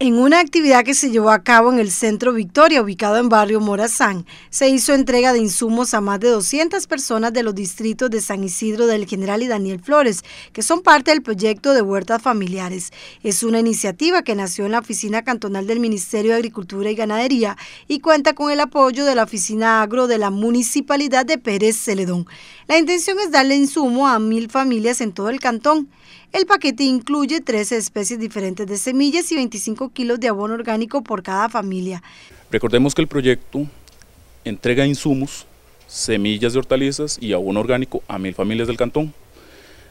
En una actividad que se llevó a cabo en el Centro Victoria, ubicado en Barrio Morazán, se hizo entrega de insumos a más de 200 personas de los distritos de San Isidro del General y Daniel Flores, que son parte del proyecto de huertas familiares. Es una iniciativa que nació en la Oficina Cantonal del Ministerio de Agricultura y Ganadería y cuenta con el apoyo de la Oficina Agro de la Municipalidad de Pérez Celedón. La intención es darle insumo a mil familias en todo el cantón. El paquete incluye 13 especies diferentes de semillas y 25 kilos de abono orgánico por cada familia. Recordemos que el proyecto entrega insumos, semillas de hortalizas y abono orgánico a mil familias del cantón.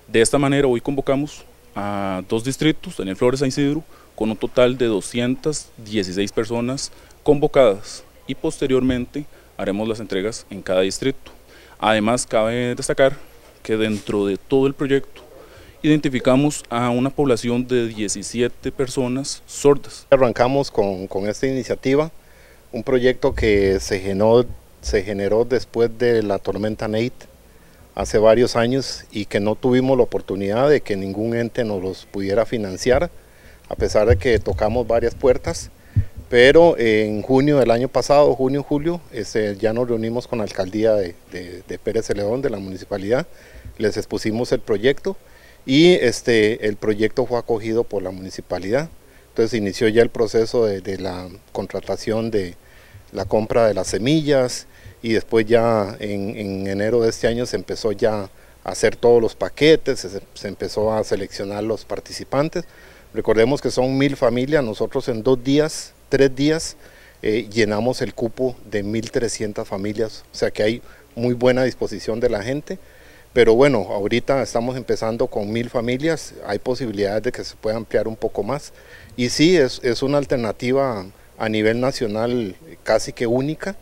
De esta manera hoy convocamos a dos distritos, en Flores a Isidro, con un total de 216 personas convocadas y posteriormente haremos las entregas en cada distrito. Además, cabe destacar que dentro de todo el proyecto identificamos a una población de 17 personas sordas. Arrancamos con, esta iniciativa, un proyecto que se generó, después de la tormenta Nate hace varios años y que no tuvimos la oportunidad de que ningún ente nos los pudiera financiar, a pesar de que tocamos varias puertas. Pero en junio del año pasado, junio, julio, este, ya nos reunimos con la alcaldía de, Pérez León, de la municipalidad, les expusimos el proyecto y este, el proyecto fue acogido por la municipalidad. Entonces inició ya el proceso de, la contratación de la compra de las semillas y después ya en, enero de este año se empezó ya a hacer todos los paquetes, se, empezó a seleccionar los participantes. Recordemos que son mil familias, nosotros en dos días, tres días, eh, llenamos el cupo de 1.300 familias, o sea que hay muy buena disposición de la gente. Pero bueno, ahorita estamos empezando con mil familias, hay posibilidades de que se pueda ampliar un poco más. Y sí, es, una alternativa a nivel nacional casi que única,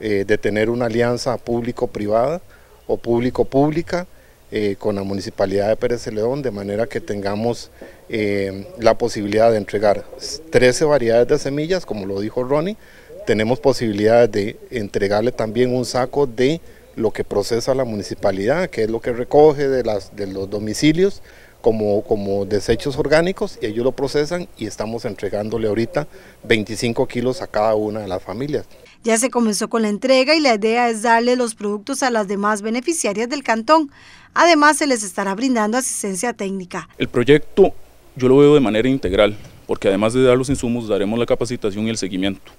eh, de tener una alianza público-privada o público-pública eh, con la Municipalidad de Pérez de León, de manera que tengamos eh, la posibilidad de entregar 13 variedades de semillas, como lo dijo Ronnie, tenemos posibilidades de entregarle también un saco de lo que procesa la municipalidad, que es lo que recoge de, las, de los domicilios como, como desechos orgánicos y ellos lo procesan y estamos entregándole ahorita 25 kilos a cada una de las familias. Ya se comenzó con la entrega y la idea es darle los productos a las demás beneficiarias del cantón. Además se les estará brindando asistencia técnica. El proyecto yo lo veo de manera integral, porque además de dar los insumos daremos la capacitación y el seguimiento.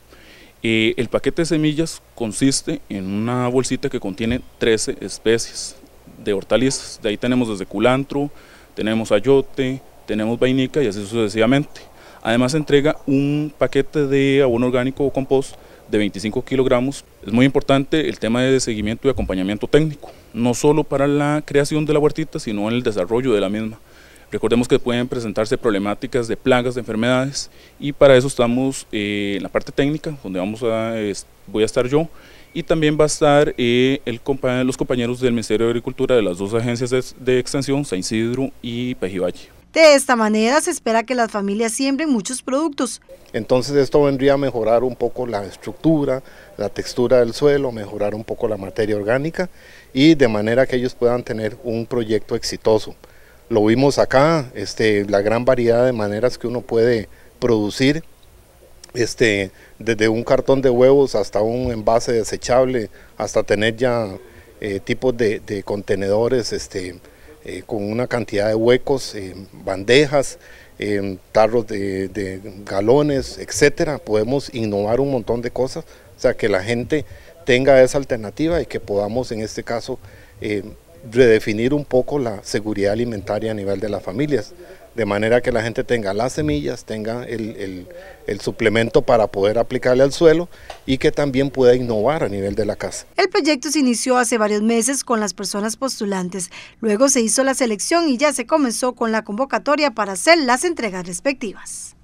Eh, el paquete de semillas consiste en una bolsita que contiene 13 especies de hortalizas. De ahí tenemos desde culantro, tenemos ayote, tenemos vainica y así sucesivamente. Además se entrega un paquete de abono orgánico o compost de 25 kilogramos. Es muy importante el tema de seguimiento y acompañamiento técnico, no solo para la creación de la huertita, sino en el desarrollo de la misma. Recordemos que pueden presentarse problemáticas de plagas, de enfermedades y para eso estamos eh, en la parte técnica, donde vamos a, voy a estar yo y también va a estar eh, el, los compañeros del Ministerio de Agricultura de las dos agencias de, extensión, San Isidro y Pejivalle. De esta manera se espera que las familias siembren muchos productos. Entonces esto vendría a mejorar un poco la estructura, la textura del suelo, mejorar un poco la materia orgánica y de manera que ellos puedan tener un proyecto exitoso lo vimos acá, este, la gran variedad de maneras que uno puede producir, este, desde un cartón de huevos hasta un envase desechable, hasta tener ya eh, tipos de, contenedores este, eh, con una cantidad de huecos, bandejas, tarros de, galones, etcétera. Podemos innovar un montón de cosas, o sea, que la gente tenga esa alternativa y que podamos en este caso eh, redefinir un poco la seguridad alimentaria a nivel de las familias, de manera que la gente tenga las semillas, tenga el, suplemento para poder aplicarle al suelo y que también pueda innovar a nivel de la casa. El proyecto se inició hace varios meses con las personas postulantes, luego se hizo la selección y ya se comenzó con la convocatoria para hacer las entregas respectivas.